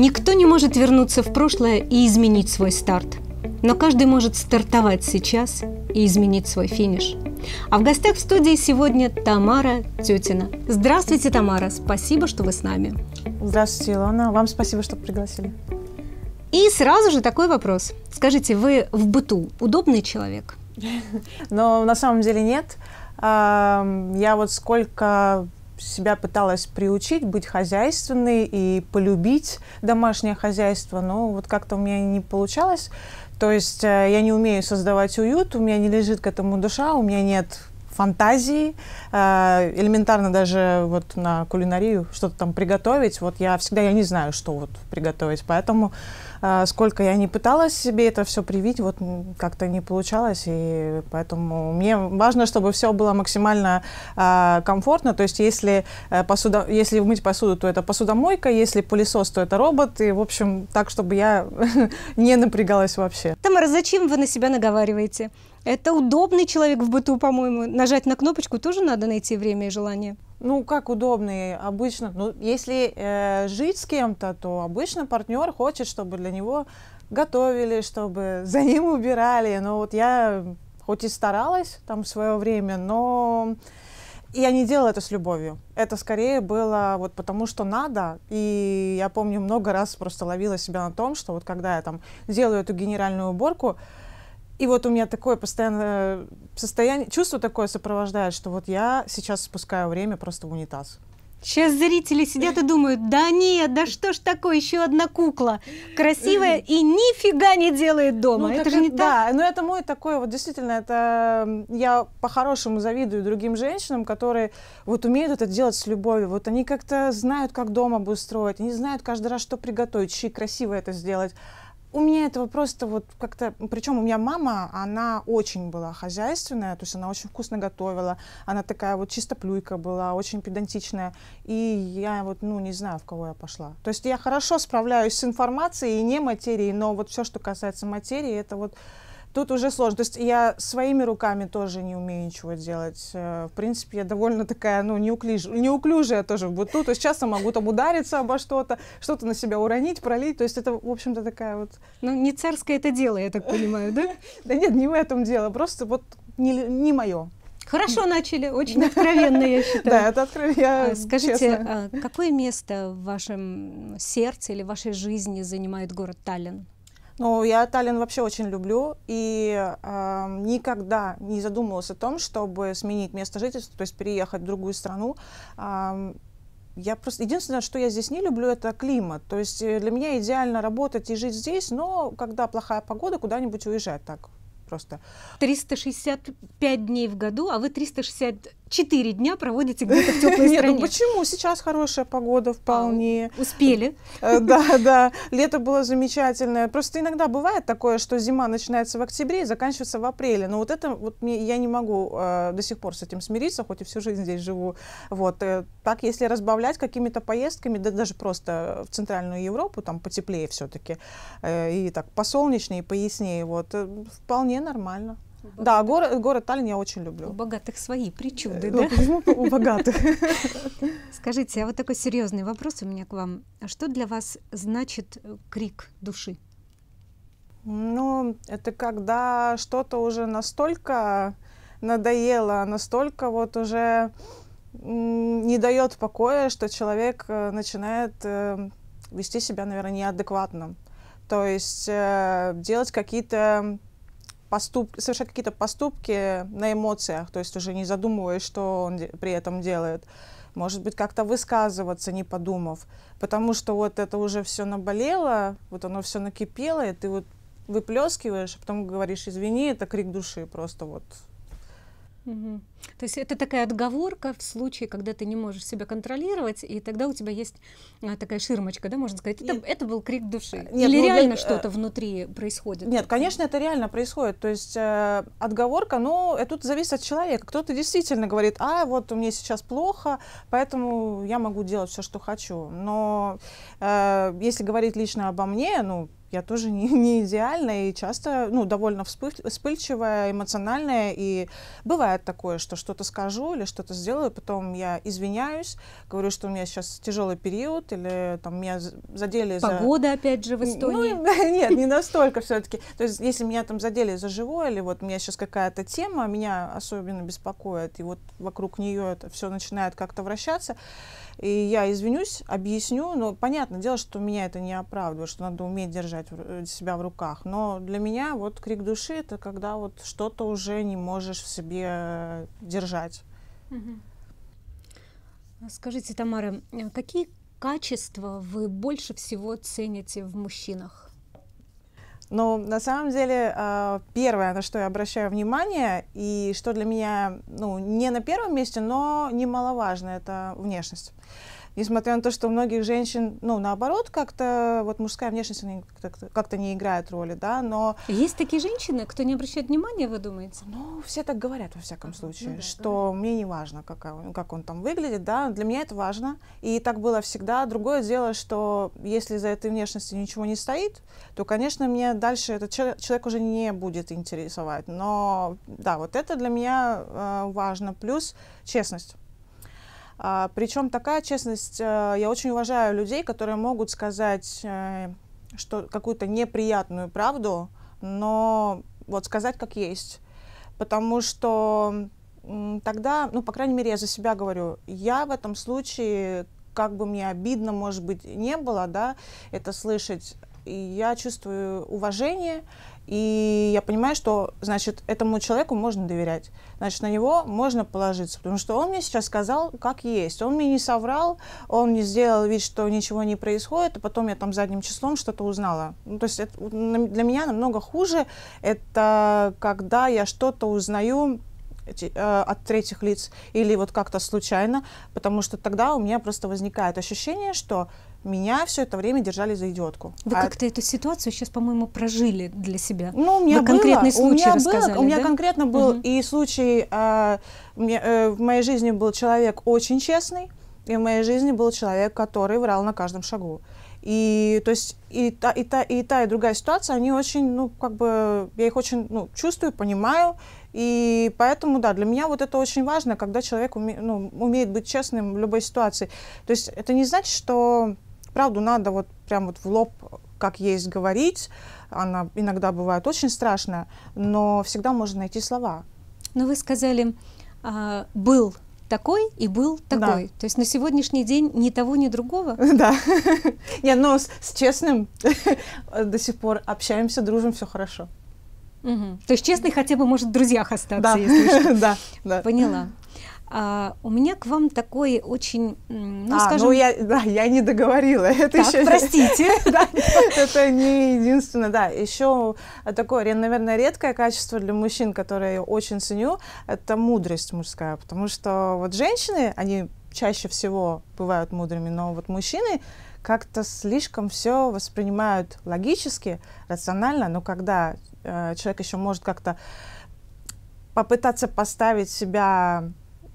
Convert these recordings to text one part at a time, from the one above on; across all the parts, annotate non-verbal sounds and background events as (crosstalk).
Никто не может вернуться в прошлое и изменить свой старт. Но каждый может стартовать сейчас и изменить свой финиш. А в гостях в студии сегодня Тамара Тютина. Здравствуйте, Тамара. Спасибо, что вы с нами. Здравствуйте, Илона. Вам спасибо, что пригласили. И сразу же такой вопрос. Скажите, вы в быту удобный человек? (laughs) Но на самом деле нет. Я вот сколько себя пыталась приучить быть хозяйственной и полюбить домашнее хозяйство, но вот как-то у меня не получалось. То есть э, я не умею создавать уют, у меня не лежит к этому душа, у меня нет фантазии, э, элементарно даже вот на кулинарию что-то там приготовить. Вот я всегда, я не знаю, что вот приготовить, поэтому а, сколько я не пыталась себе это все привить, вот как-то не получалось, и поэтому мне важно, чтобы все было максимально а, комфортно, то есть если, э, посуда, если мыть посуду, то это посудомойка, если пылесос, то это робот, и в общем так, чтобы я (laughs) не напрягалась вообще. Тамара, зачем вы на себя наговариваете? Это удобный человек в быту, по-моему. Нажать на кнопочку тоже надо найти время и желание. Ну, как удобно обычно. Ну, если э, жить с кем-то, то обычно партнер хочет, чтобы для него готовили, чтобы (laughs) за ним убирали. Но вот я хоть и старалась там в свое время, но я не делала это с любовью. Это скорее было вот потому, что надо. И я помню, много раз просто ловила себя на том, что вот когда я там делаю эту генеральную уборку, и вот у меня такое постоянное состояние, чувство такое сопровождает, что вот я сейчас спускаю время просто в унитаз. Сейчас зрители сидят и думают, да нет, да что ж такое, еще одна кукла, красивая и нифига не делает дома. Ну, это так, же э, не да, так. Да, но это мой такой, вот действительно, это я по-хорошему завидую другим женщинам, которые вот умеют это делать с любовью. Вот они как-то знают, как дома обустроить, они знают каждый раз, что приготовить, и красиво это сделать у меня этого просто вот как-то... Причем у меня мама, она очень была хозяйственная, то есть она очень вкусно готовила, она такая вот чистоплюйка была, очень педантичная. И я вот, ну, не знаю, в кого я пошла. То есть я хорошо справляюсь с информацией и не материей, но вот все, что касается материи, это вот тут уже сложно. То есть я своими руками тоже не умею ничего делать. Э, в принципе, я довольно такая, ну, неуклюж... неуклюжая тоже в быту. То есть часто могу там удариться обо что-то, что-то на себя уронить, пролить. То есть это, в общем-то, такая вот... Ну, не царское это дело, я так понимаю, да? (laughs) Да нет, не в этом дело. Просто вот не не мое. Хорошо начали, (laughs) очень откровенно, я считаю. Да, это откровенно. А, скажите, а, какое место в вашем сердце или в вашей жизни занимает город Таллин? Ну, я Таллин вообще очень люблю и э, никогда не задумывалась о том, чтобы сменить место жительства, то есть переехать в другую страну. Э, я просто единственное, что я здесь не люблю, это климат. То есть э, для меня идеально работать и жить здесь, но когда плохая погода, куда-нибудь уезжать так просто. 365 дней в году, а вы 360 Четыре дня проводите где-то в теплой стране. (laughs) Нет, ну почему? Сейчас хорошая погода вполне. А, успели. (laughs) Э, да, да. Лето было замечательное. Просто иногда бывает такое, что зима начинается в октябре и заканчивается в апреле. Но вот это вот мне, я не могу э, до сих пор с этим смириться, хоть и всю жизнь здесь живу. Вот. Э, так, если разбавлять какими-то поездками, да даже просто в Центральную Европу, там потеплее все-таки, э, и так посолнечнее, пояснее, вот, э, вполне нормально. Богатых. Да, город, город Таллин я очень люблю. У богатых свои причуды, э, да? Ну, ну, у богатых? (laughs) Скажите, а вот такой серьезный вопрос у меня к вам. Что для вас значит э, крик души? Ну, это когда что-то уже настолько надоело, настолько вот уже не дает покоя, что человек э, начинает вести себя, наверное, неадекватно. То есть делать какие-то поступ совершать какие-то поступки на эмоциях, то есть уже не задумываясь, что он при этом делает. Может быть, как-то высказываться, не подумав. Потому что вот это уже все наболело, вот оно все накипело, и ты вот выплескиваешь, а потом говоришь, извини, это крик души просто вот то есть это такая отговорка в случае, когда ты не можешь себя контролировать, и тогда у тебя есть э, такая ширмочка, да, можно сказать. Это, это был крик души. Э, нет, Или ну, реально я, э, что-то внутри происходит? Нет, конечно, это реально происходит. То есть э, отговорка, ну, это тут зависит от человека. Кто-то действительно говорит, а вот у меня сейчас плохо, поэтому я могу делать все, что хочу. Но э, если говорить лично обо мне, ну, я тоже не, (laughs) не идеальная и часто, ну, довольно вспыль, вспыльчивая, эмоциональная. И бывает такое, что что-то скажу или что-то сделаю, потом я извиняюсь, говорю, что у меня сейчас тяжелый период или там меня задели Погода, за... Погода, опять же, в ну, Эстонии. Ну, (laughs) нет, не настолько все-таки. То есть, если меня там задели за живое или вот у меня сейчас какая-то тема, меня особенно беспокоит, и вот вокруг нее это все начинает как-то вращаться, и я извинюсь, объясню, но понятное дело, что меня это не оправдывает, что надо уметь держать э, себя в руках. Но для меня вот крик души это когда вот что-то уже не можешь в себе э, держать. Скажите, Тамара, э, какие качества вы больше всего цените в мужчинах? Но на самом деле а, первое, на что я обращаю внимание, и что для меня ну, не на первом месте, но немаловажно, это внешность несмотря на то, что у многих женщин, ну, наоборот, как-то вот мужская внешность как-то как не играет роли, да, но... Есть такие женщины, кто не обращает внимания, вы думаете? Ну, все так говорят, во всяком ну случае, ну, да, что да. мне не важно, как, как он там выглядит, да, для меня это важно, и так было всегда. Другое дело, что если за этой внешностью ничего не стоит, то, конечно, мне дальше этот человек уже не будет интересовать, но, да, вот это для меня э, важно. Плюс честность. А, причем такая честность, а, я очень уважаю людей, которые могут сказать а, что какую-то неприятную правду, но вот сказать как есть. Потому что тогда, ну, по крайней мере, я за себя говорю, я в этом случае, как бы мне обидно, может быть, не было, да, это слышать, я чувствую уважение, и я понимаю, что, значит, этому человеку можно доверять. Значит, на него можно положиться. Потому что он мне сейчас сказал, как есть. Он мне не соврал, он не сделал вид, что ничего не происходит, а потом я там задним числом что-то узнала. Ну, то есть это, для меня намного хуже это когда я что-то узнаю э, от третьих лиц или вот как-то случайно, потому что тогда у меня просто возникает ощущение, что меня все это время держали за идиотку. Вы а... как-то эту ситуацию сейчас, по-моему, прожили для себя. Ну, у меня Вы было, конкретный случай у меня рассказали, было, У меня конкретно был угу. и случай, э, мне, э, в моей жизни был человек очень честный, и в моей жизни был человек, который врал на каждом шагу. И то есть и та, и та, и та, и другая ситуация, они очень, ну, как бы, я их очень ну, чувствую, понимаю. И поэтому, да, для меня вот это очень важно, когда человек уме, ну, умеет быть честным в любой ситуации. То есть это не значит, что Правду надо вот прям вот в лоб, как есть, говорить. Она иногда бывает очень страшная, но всегда можно найти слова. Но вы сказали, а, был такой и был такой. Да. То есть на сегодняшний день ни того, ни другого. (laughs) Да. Не, но ну, с, с честным (laughs) до сих пор общаемся, дружим, все хорошо. Угу. То есть честный хотя бы может в друзьях остаться, да. если что. (laughs) да, да. Поняла. А, у меня к вам такой очень, ну а, ну, скажем... ну я, (laughs) да, я не договорила. (laughs) Это так, еще... простите. (laughs) Это не единственное, да. Еще такое, наверное, редкое качество для мужчин, которое я очень ценю, это мудрость мужская. Потому что вот женщины, они чаще всего бывают мудрыми, но вот мужчины как-то слишком все воспринимают логически, рационально, но когда э, человек еще может как-то попытаться поставить себя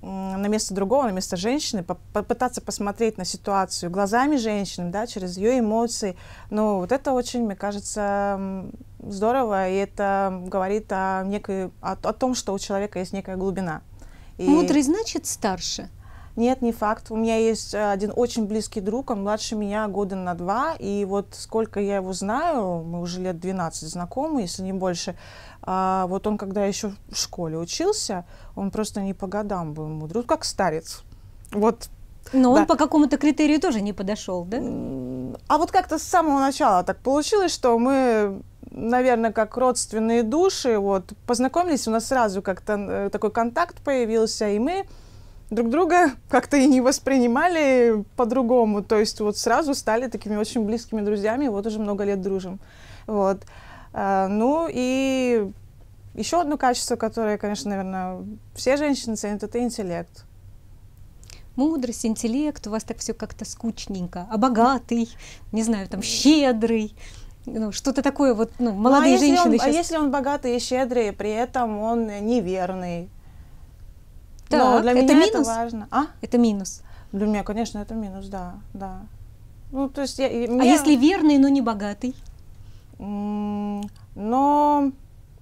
на место другого, на место женщины, попытаться посмотреть на ситуацию глазами женщины, да, через ее эмоции. Ну, вот это очень, мне кажется, здорово, и это говорит о, некой, о, о том, что у человека есть некая глубина. И... Мудрый значит старше. Нет, не факт. У меня есть э, один очень близкий друг, он младше меня года на два, и вот сколько я его знаю, мы уже лет 12 знакомы, если не больше, а вот он когда еще в школе учился, он просто не по годам был мудрый, вот как старец. Вот но да. он по какому-то критерию тоже не подошел, да? А вот как-то с самого начала так получилось, что мы, наверное, как родственные души, вот, познакомились, у нас сразу как-то э, такой контакт появился, и мы друг друга как-то и не воспринимали по-другому. То есть вот сразу стали такими очень близкими друзьями, вот уже много лет дружим. Вот. А, ну и еще одно качество, которое, конечно, наверное, все женщины ценят, это интеллект. Мудрость, интеллект, у вас так все как-то скучненько, а богатый, не знаю, там щедрый ну, что-то такое вот, ну, молодые ну, а женщины он, сейчас... А если он богатый и щедрый, при этом он неверный, так, Но для это меня минус? это важно. А? Это минус. Для меня, конечно, это минус, да, да. Ну, то есть я, меня... А если верный, но не богатый? Но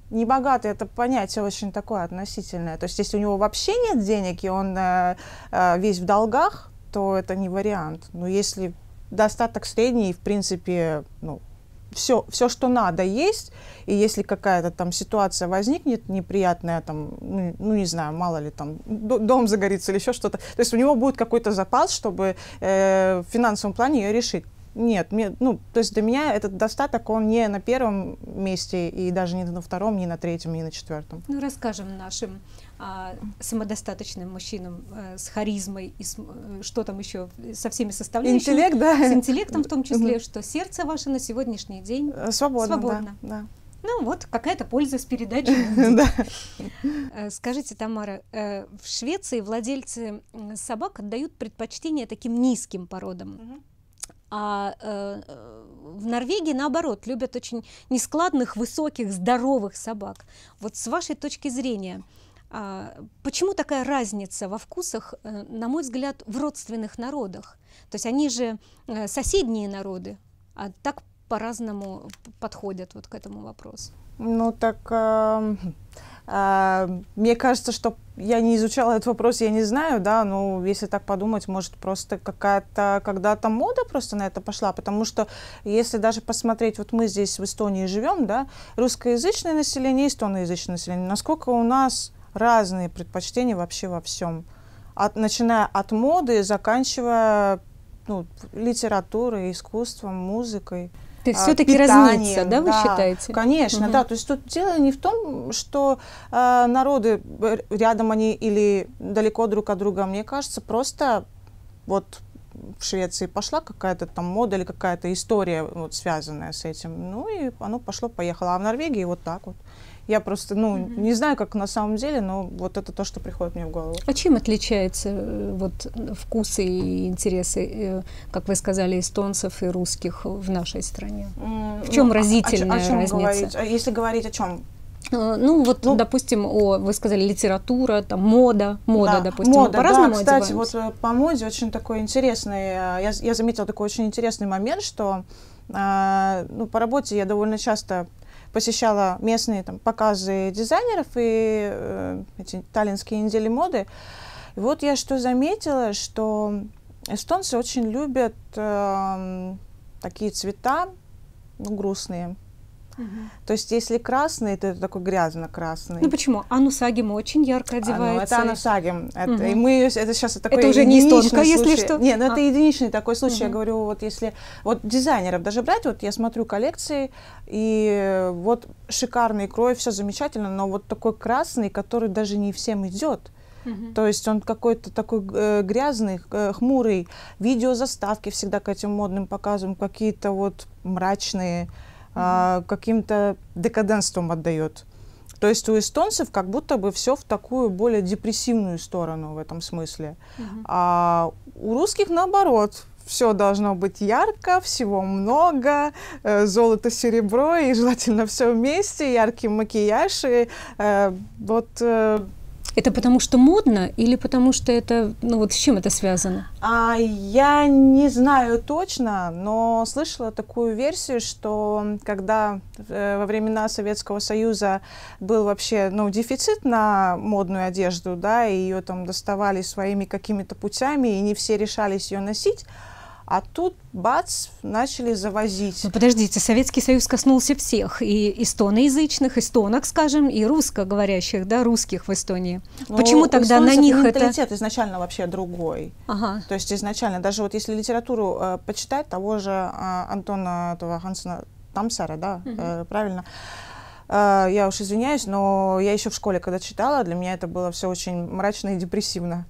не богатый это понятие очень такое относительное. То есть если у него вообще нет денег, и он э, э весь в долгах, то это не вариант. Но если достаток средний, в принципе, ну, все, все, что надо, есть. И если какая-то там ситуация возникнет неприятная, там, ну, ну не знаю, мало ли там, дом загорится или еще что-то, то есть у него будет какой-то запас, чтобы э, в финансовом плане ее решить. Нет, мне, ну, то есть для меня этот достаток, он не на первом месте, и даже не на втором, не на третьем, не на четвертом. Ну, расскажем нашим а, самодостаточным мужчинам э, с харизмой и с, э, что там еще со всеми составляющими. Интеллект, да. С интеллектом в том числе, что сердце ваше на сегодняшний день свободно. Э, свободно. Да, да. Ну вот, какая-то польза с передачей. (laughs) Скажите, Тамара, в Швеции владельцы собак отдают предпочтение таким низким породам. А э, в Норвегии, наоборот, любят очень нескладных, высоких, здоровых собак. Вот с вашей точки зрения, э, а, почему такая разница во вкусах, э, на мой взгляд, в родственных народах? То есть они же э, соседние народы, а так по-разному подходят вот к этому вопросу. Ну так, э, э, мне кажется, что я не изучала этот вопрос, я не знаю, да, но ну, если так подумать, может просто какая-то когда-то мода просто на это пошла, потому что если даже посмотреть, вот мы здесь в Эстонии живем, да, русскоязычное население, эстоноязычное население, насколько у нас разные предпочтения вообще во всем. От, начиная от моды, заканчивая ну, литературой, искусством, музыкой. То есть а, все-таки разница, да, вы да, считаете? Конечно, угу. да. То есть тут дело не в том, что э, народы рядом они или далеко друг от друга. Мне кажется, просто вот в Швеции пошла какая-то там мода или какая-то история вот, связанная с этим. Ну и оно пошло-поехало. А в Норвегии вот так вот. Я просто, ну, mm-hmm. не знаю, как на самом деле, но вот это то, что приходит мне в голову. А чем отличаются э, вот вкусы и интересы, э, как вы сказали, эстонцев и русских в нашей стране? Mm-hmm. В чем ну, а, а разительная о, о чем разница? Говорить? А если говорить о чем? Э, ну, вот, ну, допустим, о, вы сказали, литература, там, мода, мода, да, допустим, мода, по-разному да, кстати, одеваемся? вот по моде очень такой интересный, я, я заметила такой очень интересный момент, что э, ну, по работе я довольно часто посещала местные там, показы дизайнеров и э, эти таллинские недели моды. И вот я что заметила, что эстонцы очень любят э, такие цвета ну, грустные, Угу. То есть, если красный, то это такой грязно-красный. Ну почему? Анусагим очень ярко одевается. А, ну, это анусагим. Это, угу. И мы это сейчас такой Это уже не истонка, если что. Нет, ну а. это единичный такой случай. Угу. Я говорю, вот если вот дизайнеров даже брать, вот я смотрю коллекции и вот шикарный крой, все замечательно, но вот такой красный, который даже не всем идет. Угу. То есть он какой-то такой э, грязный, э, хмурый. заставки всегда к этим модным показам какие-то вот мрачные э, каким-то декаденством отдает. То есть у эстонцев как будто бы все в такую более депрессивную сторону в этом смысле. Угу. А у русских наоборот. Все должно быть ярко, всего много, э, золото, серебро и желательно все вместе, яркий макияж. И, э, вот э, это потому что модно или потому что это, ну вот с чем это связано? А, я не знаю точно, но слышала такую версию, что когда э, во времена Советского Союза был вообще, ну, дефицит на модную одежду, да, и ее там доставали своими какими-то путями, и не все решались ее носить, а тут, бац, начали завозить. Ну, подождите, Советский Союз коснулся всех, и эстоноязычных, эстонок, скажем, и русскоговорящих, да, русских в Эстонии. Ну, Почему тогда на них это... менталитет изначально вообще другой. Ага. То есть изначально, даже вот если литературу э, почитать того же э, Антона этого Хансена Тамсара, да, угу. э, правильно, Uh, я уж извиняюсь, но я еще в школе, когда читала, для меня это было все очень мрачно и депрессивно.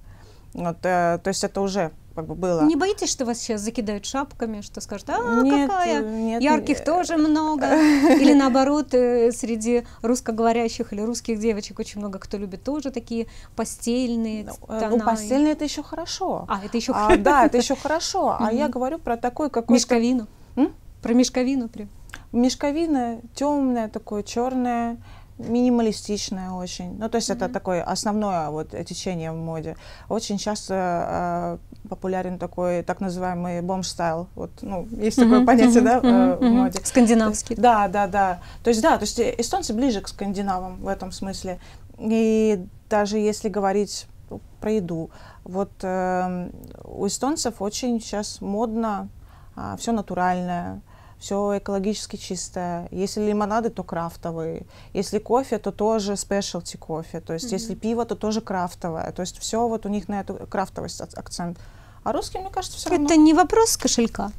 Вот, uh, то есть это уже как бы было. Не боитесь, что вас сейчас закидают шапками, что скажут, а нет, какая, нет, ярких нет. тоже много. (laughs) Или наоборот, э, среди русскоговорящих или русских девочек очень много кто любит тоже такие постельные Ну, э, ну постельные это еще хорошо. А, это еще а, хорошо. Да, это еще хорошо. А я говорю про такой какой-то... Мешковину. Про мешковину прям. Мешковина темная, такое черное минималистичная очень. Ну, то есть mm-hmm. это такое основное вот течение в моде. Очень часто э, популярен такой так называемый бомж-стайл. Вот, ну, есть mm-hmm. такое понятие, mm-hmm. да, mm-hmm. в моде. Скандинавский. Есть, да, да, да. То есть, да, то есть эстонцы ближе к скандинавам в этом смысле. И даже если говорить про еду, вот э, у эстонцев очень сейчас модно э, а, все натуральное, все экологически чистое. Если лимонады, то крафтовые. Если кофе, то тоже спешлти кофе. То есть, mm-hmm. если пиво, то тоже крафтовое. То есть, все вот у них на эту крафтовость акцент. А русские мне кажется, все равно. Это не вопрос кошелька.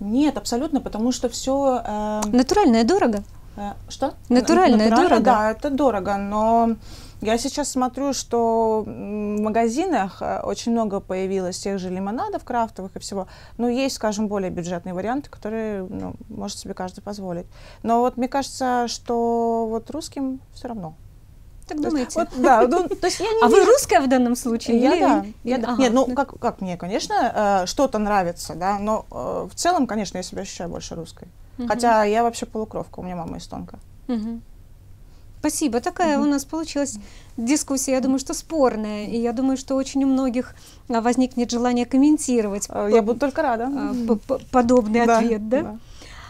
Нет, абсолютно, потому что все... Э... Эм, Натуральное дорого. Э, что? Натуральное, Натурально, дорого. Да, это дорого, но я сейчас смотрю, что в магазинах э, очень много появилось тех же лимонадов крафтовых и всего. Но есть, скажем, более бюджетные варианты, которые ну, может себе каждый позволить. Но вот мне кажется, что вот русским все равно. Так думаете? Вот, да, ну, то есть я (laughs) не а вижу... вы русская в данном случае? Я или... да. Я, ага. Нет, ну как, как мне, конечно, э, что-то нравится, да, но э, в целом, конечно, я себя ощущаю больше русской. Угу. Хотя я вообще полукровка, у меня мама эстонка. Угу. Спасибо. Такая угу. у нас получилась дискуссия, я думаю, что спорная. И я думаю, что очень у многих а, возникнет желание комментировать. А, я буду только рада. А, подобный да, ответ, да? да.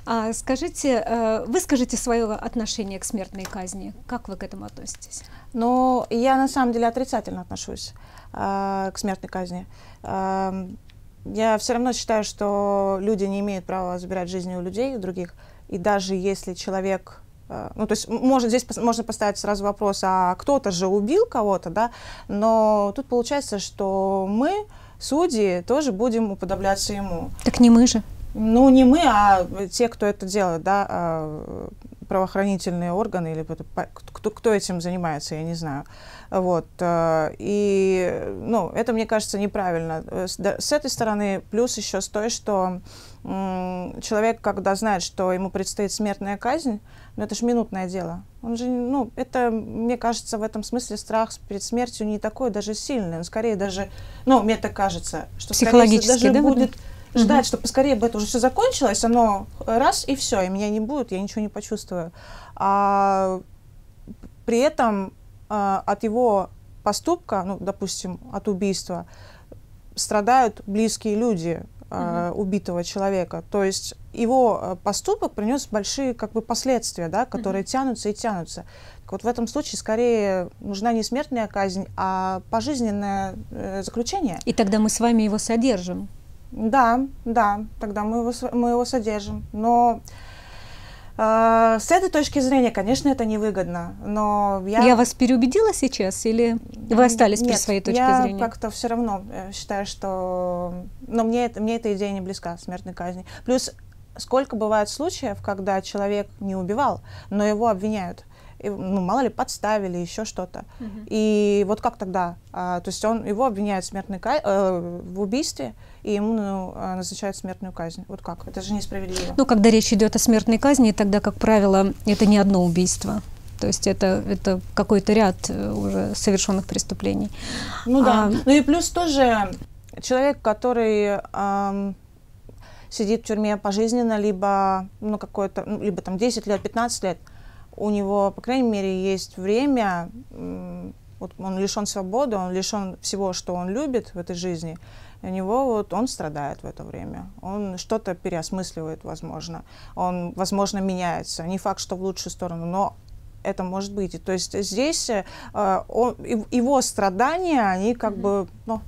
А, скажите, э, выскажите свое отношение к смертной казни. Как вы к этому относитесь? Ну, я на самом деле отрицательно отношусь э, к смертной казни. Э, я все равно считаю, что люди не имеют права забирать жизни у людей, у других. И даже если человек Э, ну, то есть может, здесь можно поставить сразу вопрос, а кто-то же убил кого-то, да? Но тут получается, что мы, судьи, тоже будем уподобляться ему. Так не мы же. Ну, не мы, а те, кто это делает, да, э, правоохранительные органы или кто, кто этим занимается, я не знаю. Вот. Э, и, ну, это, мне кажется, неправильно. С этой стороны, плюс еще с той, что человек, когда знает, что ему предстоит смертная казнь, но ну, это же минутное дело. Он же, ну, это, мне кажется, в этом смысле страх перед смертью не такой даже сильный. Он скорее даже, ну, мне так кажется, что Психологически, даже да, будет угу. ждать, угу. что поскорее бы это уже все закончилось, оно раз и все, и меня не будет, я ничего не почувствую. А при этом а, от его поступка, ну, допустим, от убийства, страдают близкие люди угу. а, убитого человека. То есть его э, поступок принес большие как бы, последствия, да, которые угу. тянутся и тянутся. Так вот в этом случае скорее нужна не смертная казнь, а пожизненное э, заключение. И тогда мы с вами его содержим. Да, да, тогда мы его, мы его содержим. Но э, с этой точки зрения, конечно, это невыгодно. Но я... я вас переубедила сейчас или вы остались Нет, при своей точке я зрения? Я как-то все равно э, считаю, что... Но мне, это, мне эта идея не близка, смертной казни. Плюс Сколько бывает случаев, когда человек не убивал, но его обвиняют? И, ну, мало ли, подставили, еще что-то. Uh -huh. И вот как тогда? А, то есть он, его обвиняют в, смертной ка... э, в убийстве, и ему ну, а, назначают смертную казнь. Вот как? Это же несправедливо. Ну, когда речь идет о смертной казни, тогда, как правило, это не одно убийство. То есть это, это какой-то ряд э, уже совершенных преступлений. Ну да. А... Ну и плюс тоже человек, который... Эм, сидит в тюрьме пожизненно, либо, ну, какое-то, ну, либо там 10 лет, 15 лет, у него, по крайней мере, есть время, вот он лишен свободы, он лишен всего, что он любит в этой жизни, у него вот он страдает в это время, он что-то переосмысливает, возможно, он, возможно, меняется, не факт, что в лучшую сторону, но это может быть. И, то есть здесь э, он, его страдания, они как mm-hmm. бы, ну,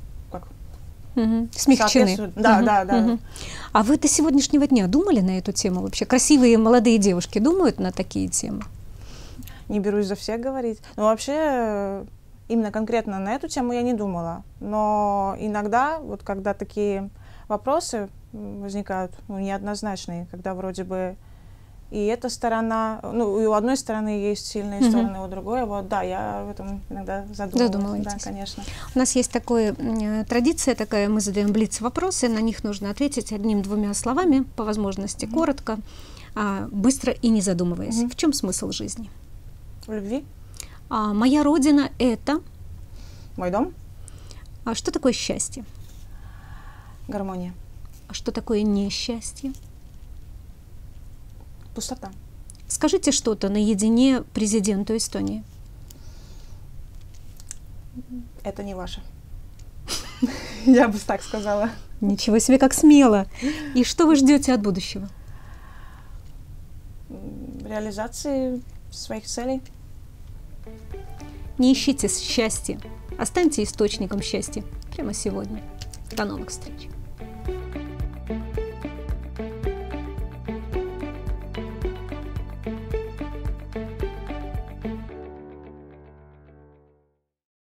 Угу. Смягчены. Да, угу. да, да. Угу. А вы до сегодняшнего дня думали на эту тему вообще? Красивые молодые девушки думают на такие темы? Не берусь за всех говорить. Ну вообще э, именно конкретно на эту тему я не думала. Но иногда, вот когда такие вопросы возникают, ну, неоднозначные, когда вроде бы и эта сторона, ну, и у одной стороны есть сильные угу. стороны, у другой, вот, да, я в этом иногда задумываюсь. Задумываетесь. Да, конечно. У нас есть такая э, традиция такая, мы задаем блиц-вопросы, на них нужно ответить одним-двумя словами, по возможности угу. коротко, а, быстро и не задумываясь. Угу. В чем смысл жизни? В любви. А, моя родина – это? Мой дом. А что такое счастье? Гармония. А что такое несчастье? – пустота. Скажите что-то наедине президенту Эстонии. Это не ваше. (laughs) Я бы так сказала. Ничего себе, как смело. И что вы ждете от будущего? Реализации своих целей. Не ищите счастья. Останьте источником счастья прямо сегодня. До новых встреч.